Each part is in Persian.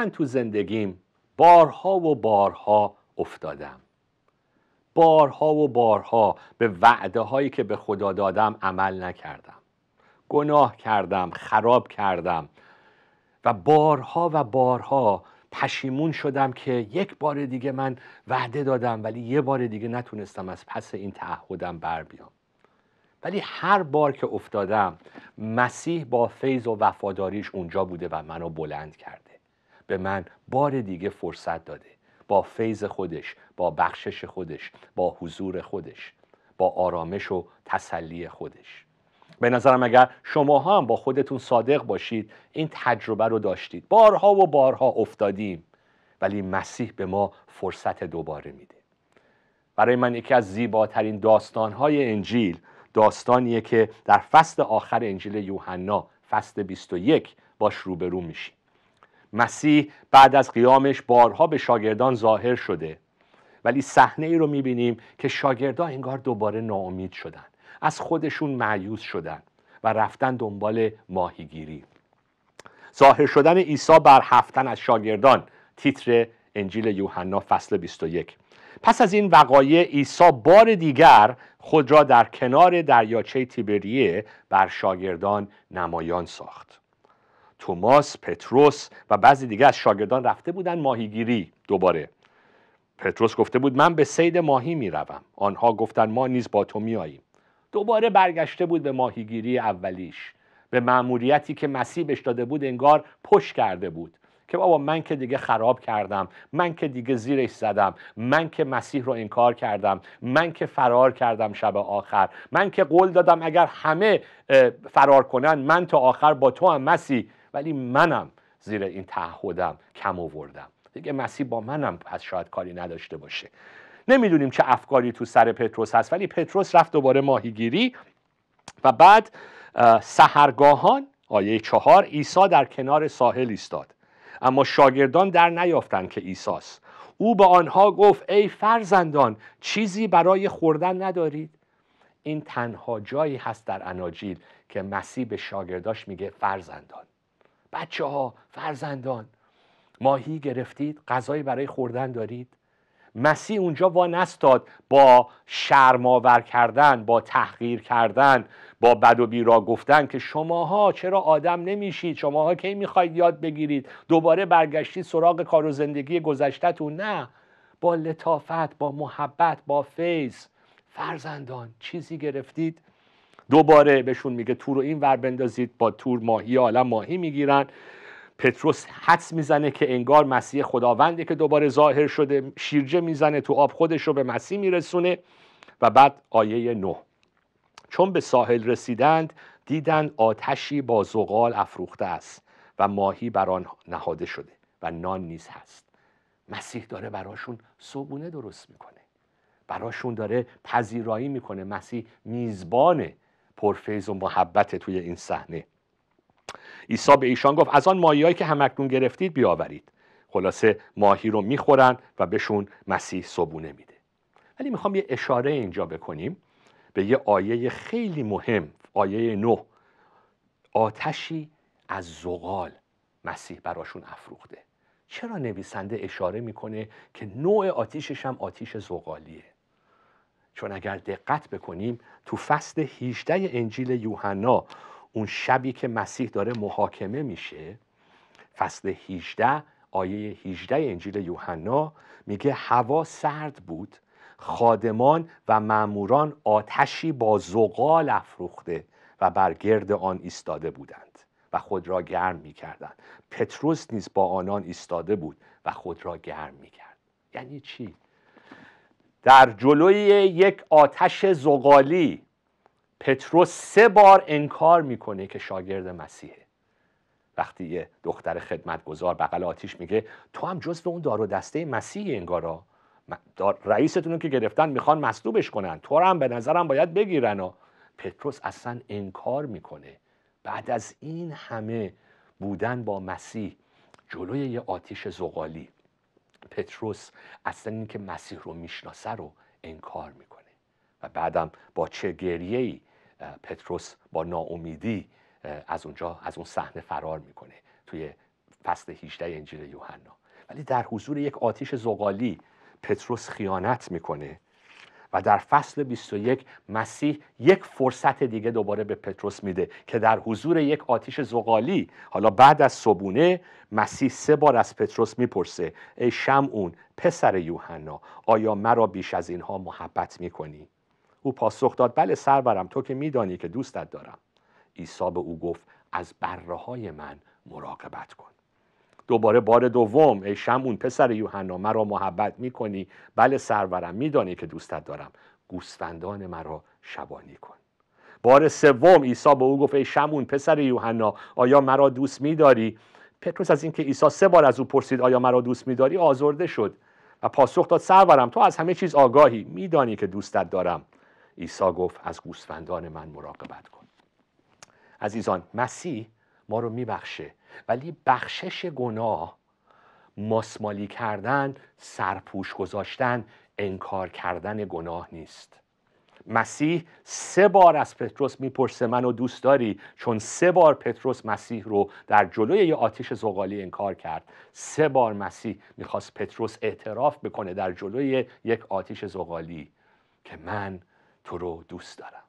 من تو زندگیم بارها و بارها افتادم بارها و بارها به وعده هایی که به خدا دادم عمل نکردم گناه کردم خراب کردم و بارها و بارها پشیمون شدم که یک بار دیگه من وعده دادم ولی یه بار دیگه نتونستم از پس این تعهدم بر بیام ولی هر بار که افتادم مسیح با فیض و وفاداریش اونجا بوده و منو بلند کرده به من بار دیگه فرصت داده با فیض خودش با بخشش خودش با حضور خودش با آرامش و تسلی خودش به نظرم اگر شما هم با خودتون صادق باشید این تجربه رو داشتید بارها و بارها افتادیم ولی مسیح به ما فرصت دوباره میده برای من یکی از زیباترین داستانهای انجیل داستانیه که در فصل آخر انجیل یوحنا فصل 21 باش روبرو میشید. مسیح بعد از قیامش بارها به شاگردان ظاهر شده ولی صحنه ای رو میبینیم که شاگردان انگار دوباره ناامید شدن از خودشون معیوز شدن و رفتن دنبال ماهیگیری ظاهر شدن عیسی بر هفتن از شاگردان تیتر انجیل یوحنا فصل 21 پس از این وقایع عیسی بار دیگر خود را در کنار دریاچه تیبریه بر شاگردان نمایان ساخت توماس پتروس و بعضی دیگه از شاگردان رفته بودن ماهیگیری دوباره پتروس گفته بود من به سید ماهی میروم آنها گفتن ما نیز با تو میاییم دوباره برگشته بود به ماهیگیری اولیش به معموریتی که مسیح بهش داده بود انگار پشت کرده بود که بابا من که دیگه خراب کردم من که دیگه زیرش زدم من که مسیح رو انکار کردم من که فرار کردم شب آخر من که قول دادم اگر همه فرار کنن من تا آخر با تو هم مسیح ولی منم زیر این تعهدم کم آوردم دیگه مسیح با منم پس شاید کاری نداشته باشه نمیدونیم چه افکاری تو سر پتروس هست ولی پتروس رفت دوباره ماهیگیری و بعد سهرگاهان آیه چهار عیسی در کنار ساحل ایستاد اما شاگردان در نیافتند که ایساست او به آنها گفت ای فرزندان چیزی برای خوردن ندارید این تنها جایی هست در اناجیل که مسیح به شاگرداش میگه فرزندان بچه ها فرزندان ماهی گرفتید غذایی برای خوردن دارید مسیح اونجا وا نستاد با شرماور کردن با تحقیر کردن با بد و بیرا گفتن که شماها چرا آدم نمیشید شماها کی میخواید یاد بگیرید دوباره برگشتید سراغ کار و زندگی گذشتهتون نه با لطافت با محبت با فیض فرزندان چیزی گرفتید دوباره بهشون میگه تور رو این ور بندازید با تور ماهی حالا ماهی میگیرن پتروس حدس میزنه که انگار مسیح خداونده که دوباره ظاهر شده شیرجه میزنه تو آب خودش رو به مسیح میرسونه و بعد آیه 9 چون به ساحل رسیدند دیدن آتشی با زغال افروخته است و ماهی بر آن نهاده شده و نان نیز هست مسیح داره براشون صبونه درست میکنه براشون داره پذیرایی میکنه مسیح میزبانه پرفیض و محبت توی این صحنه عیسی به ایشان گفت از آن ماهیهایی که همکنون گرفتید بیاورید خلاصه ماهی رو میخورن و بهشون مسیح صبونه میده ولی میخوام یه اشاره اینجا بکنیم به یه آیه خیلی مهم آیه نه آتشی از زغال مسیح براشون افروخته چرا نویسنده اشاره میکنه که نوع آتیشش هم آتیش زغالیه چون اگر دقت بکنیم تو فصل 18 انجیل یوحنا اون شبی که مسیح داره محاکمه میشه فصل 18 آیه 18 انجیل یوحنا میگه هوا سرد بود خادمان و ماموران آتشی با زغال افروخته و بر گرد آن ایستاده بودند و خود را گرم میکردند پتروس نیز با آنان ایستاده بود و خود را گرم میکرد یعنی چی در جلوی یک آتش زغالی پتروس سه بار انکار میکنه که شاگرد مسیحه وقتی یه دختر خدمتگزار بغل آتیش میگه تو هم جزو اون دارو دسته مسیحی انگارا رئیستون که گرفتن میخوان مصلوبش کنن تو هم به نظرم باید بگیرن و پتروس اصلا انکار میکنه بعد از این همه بودن با مسیح جلوی یه آتیش زغالی پتروس اصلا که مسیح رو میشناسه رو انکار میکنه و بعدم با چه گریه ای پتروس با ناامیدی از اونجا از اون صحنه فرار میکنه توی فصل 18 انجیل یوحنا ولی در حضور یک آتیش زغالی پتروس خیانت میکنه و در فصل 21 مسیح یک فرصت دیگه دوباره به پتروس میده که در حضور یک آتیش زغالی حالا بعد از صبونه مسیح سه بار از پتروس میپرسه ای شمعون پسر یوحنا آیا مرا بیش از اینها محبت میکنی او پاسخ داد بله سرورم تو که میدانی که دوستت دارم عیسی به او گفت از بره های من مراقبت کن دوباره بار دوم ای شمون پسر یوحنا مرا محبت میکنی بله سرورم میدانی که دوستت دارم گوسفندان مرا شبانی کن بار سوم عیسی به او گفت ای شمون پسر یوحنا آیا مرا دوست میداری پتروس از اینکه عیسی سه بار از او پرسید آیا مرا دوست میداری آزرده شد و پاسخ داد سرورم تو از همه چیز آگاهی میدانی که دوستت دارم عیسی گفت از گوسفندان من مراقبت کن عزیزان مسیح ما رو میبخشه ولی بخشش گناه ماسمالی کردن سرپوش گذاشتن انکار کردن گناه نیست مسیح سه بار از پتروس میپرسه منو دوست داری چون سه بار پتروس مسیح رو در جلوی یه آتیش زغالی انکار کرد سه بار مسیح میخواست پتروس اعتراف بکنه در جلوی یک آتیش زغالی که من تو رو دوست دارم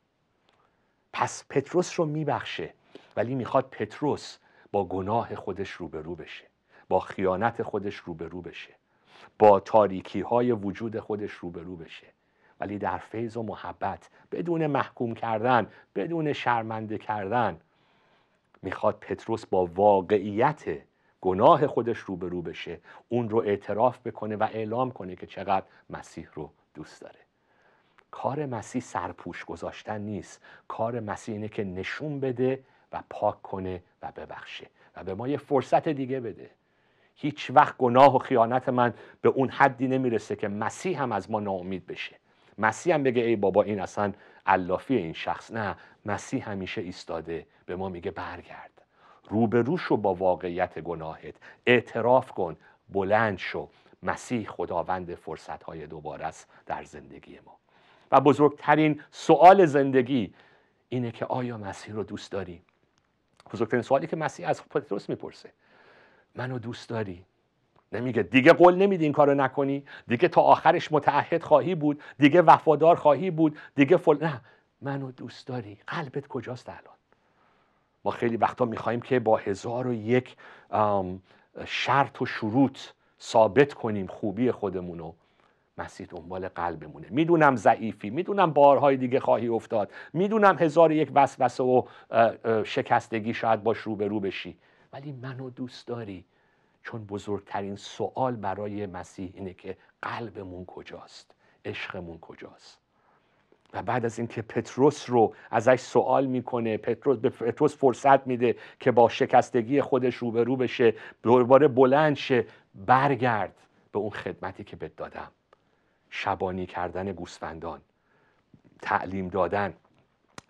پس پتروس رو میبخشه ولی میخواد پتروس با گناه خودش روبرو بشه با خیانت خودش روبرو بشه با تاریکی های وجود خودش روبرو بشه ولی در فیض و محبت بدون محکوم کردن بدون شرمنده کردن میخواد پتروس با واقعیت گناه خودش روبرو بشه اون رو اعتراف بکنه و اعلام کنه که چقدر مسیح رو دوست داره کار مسیح سرپوش گذاشتن نیست کار مسیح اینه که نشون بده و پاک کنه و ببخشه و به ما یه فرصت دیگه بده هیچ وقت گناه و خیانت من به اون حدی نمیرسه که مسیح هم از ما ناامید بشه مسیح هم بگه ای بابا این اصلا علافی این شخص نه مسیح همیشه ایستاده به ما میگه برگرد روبرو شو با واقعیت گناهت اعتراف کن بلند شو مسیح خداوند فرصت های دوباره است در زندگی ما و بزرگترین سوال زندگی اینه که آیا مسیح رو دوست داریم بزرگترین سوالی که مسیح از پتروس میپرسه منو دوست داری نمیگه دیگه قول نمیدی این کارو نکنی دیگه تا آخرش متعهد خواهی بود دیگه وفادار خواهی بود دیگه فل... نه منو دوست داری قلبت کجاست الان ما خیلی وقتا میخواهیم که با هزار و یک شرط و شروط ثابت کنیم خوبی خودمونو مسیح دنبال قلبمونه میدونم ضعیفی میدونم بارهای دیگه خواهی افتاد میدونم هزار یک وسوسه و شکستگی شاید باش رو به رو بشی ولی منو دوست داری چون بزرگترین سوال برای مسیح اینه که قلبمون کجاست عشقمون کجاست و بعد از اینکه پتروس رو ازش سوال میکنه پتروس به پتروس فرصت میده که با شکستگی خودش روبرو بشه دوباره بلند شه برگرد به اون خدمتی که بهت دادم شبانی کردن گوسفندان تعلیم دادن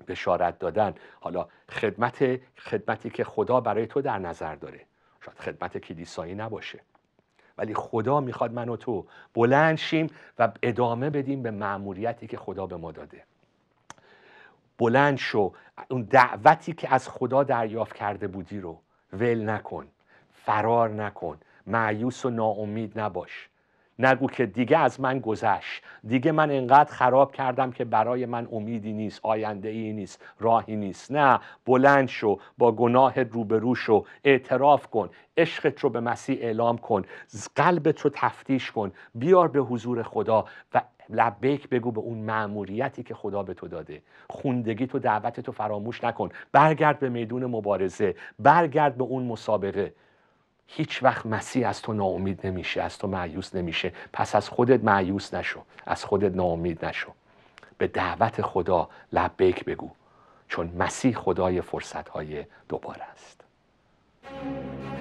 بشارت دادن حالا خدمت خدمتی که خدا برای تو در نظر داره شاید خدمت کلیسایی نباشه ولی خدا میخواد من و تو بلند شیم و ادامه بدیم به مأموریتی که خدا به ما داده بلند شو اون دعوتی که از خدا دریافت کرده بودی رو ول نکن فرار نکن معیوس و ناامید نباش نگو که دیگه از من گذشت دیگه من انقدر خراب کردم که برای من امیدی نیست آینده ای نیست راهی نیست نه بلند شو با گناه روبرو شو اعتراف کن عشقت رو به مسیح اعلام کن قلبت رو تفتیش کن بیار به حضور خدا و لبیک بگو به اون معموریتی که خدا به تو داده خوندگی تو دعوت تو فراموش نکن برگرد به میدون مبارزه برگرد به اون مسابقه هیچ وقت مسیح از تو ناامید نمیشه از تو معیوس نمیشه پس از خودت معیوس نشو از خودت ناامید نشو به دعوت خدا لبیک بگو چون مسیح خدای فرصت های دوباره است